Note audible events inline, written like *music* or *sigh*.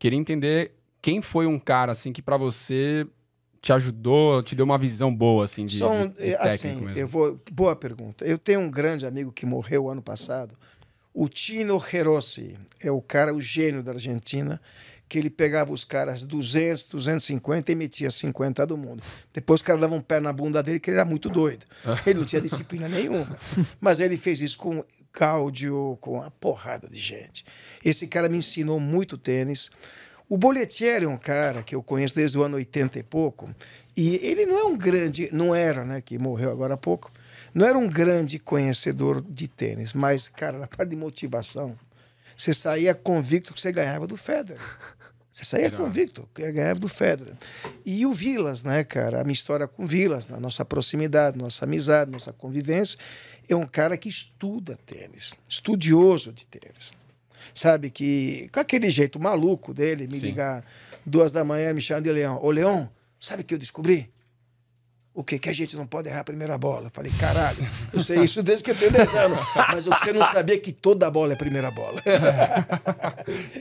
Queria entender quem foi um cara assim que para você te ajudou, te deu uma visão boa assim de, técnico de, de eh, assim, Eu vou, boa pergunta. Eu tenho um grande amigo que morreu ano passado, o Tino Herossi. é o cara, o gênio da Argentina, que ele pegava os caras 200, 250 e metia 50 do mundo. Depois o cara dava um pé na bunda dele, que ele era muito doido. *laughs* Ele não tinha disciplina nenhuma. Mas ele fez isso com cáudio, com uma porrada de gente. Esse cara me ensinou muito tênis. O Boletieri é um cara que eu conheço desde o ano 80 e pouco, e ele não é um grande, não era, né, que morreu agora há pouco, não era um grande conhecedor de tênis, mas, cara, na parte de motivação, você saía convicto que você ganhava do Federer. Você saía Legal. convicto, ganhava do Federer. E o Vilas, né, cara? A minha história com o Vilas, a nossa proximidade, nossa amizade, nossa convivência. É um cara que estuda tênis, estudioso de tênis. Sabe que, com aquele jeito maluco dele, me Sim. ligar duas da manhã me chamando de Leão. Ô, Leão, sabe o que eu descobri? O quê? Que a gente não pode errar a primeira bola. falei, caralho, eu sei isso desde que eu tenho 10 anos. Mas o que você não sabia é que toda bola é primeira bola. *laughs*